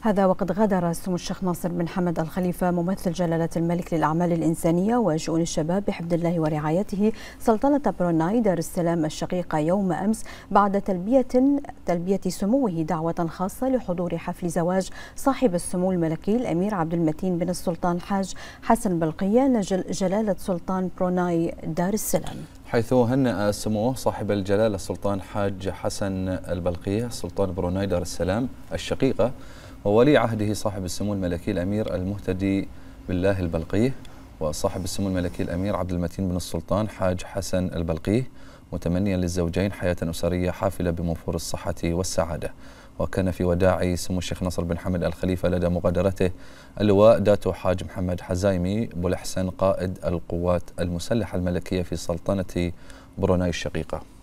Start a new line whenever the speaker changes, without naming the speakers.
هذا وقد غادر سمو الشيخ ناصر بن حمد الخليفة ممثل جلالة الملك للأعمال الإنسانية وشؤون الشباب بحمد الله ورعايته سلطنة بروناي دار السلام الشقيقة يوم أمس بعد تلبية تلبية سموه دعوة خاصة لحضور حفل زواج صاحب السمو الملكي الأمير عبد المتين بن السلطان حاج حسن بلقية جلالة سلطان بروناي دار السلام
حيث هنأ سموه صاحب الجلالة السلطان حاج حسن البلقية سلطان بروناي دار السلام الشقيقة وولي عهده صاحب السمو الملكي الأمير المهتدي بالله البلقيه وصاحب السمو الملكي الأمير عبد المتين بن السلطان حاج حسن البلقيه متمنيا للزوجين حياة أسرية حافلة بموفور الصحة والسعادة وكان في وداع سمو الشيخ نصر بن حمد الخليفة لدى مغادرته اللواء داتو حاج محمد حزايمي بولحسن قائد القوات المسلحة الملكية في سلطنة
بروناي الشقيقة